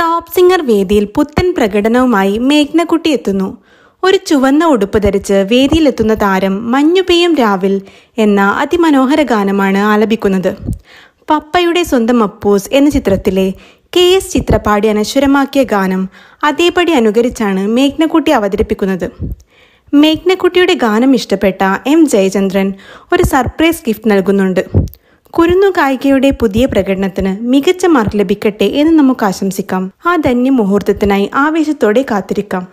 top singer വേദിയിൽ പുത്തൻ പ്രകടനവുമായി മേഘ്നക്കുട്ടി എത്തുന്നു ഒരു ചുവന്ന ഉടുപ്പ് ധരിച്ച് വേദിയിലെത്തുന്ന താരം മഞ്ഞുപെയ്യും രാവിൽ എന്ന അതിമനോഹര ഗാനമാണ് ആലപിക്കുന്നത് പപ്പയുടെ സ്വന്തം അപ്പൂസ് എന്ന ചിത്രത്തിലെ കെ എസ് ചിത്രപാടി അനശ്വരമാക്കിയ ഗാനം അതേപടി അനുകരിച്ചാണ് മേഘ്നക്കുട്ടി അവതരിപ്പിക്കുന്നത് മേഘ്നക്കുട്ടിയുടെ ഗാനം ഇഷ്ടപ്പെട്ട എം ജയചന്ദ്രൻ ഒരു സർപ്രൈസ് ഗിഫ്റ്റ് നൽകുന്നുണ്ട് കുരുന്നു കായികയുടെ പുതിയ പ്രകടനത്തിന് മികച്ച മാർക്ക് ലഭിക്കട്ടെ എന്ന് നമുക്ക് ആശംസിക്കാം ആ ധന്യ മുഹൂർത്തത്തിനായി ആവേശത്തോടെ കാത്തിരിക്കാം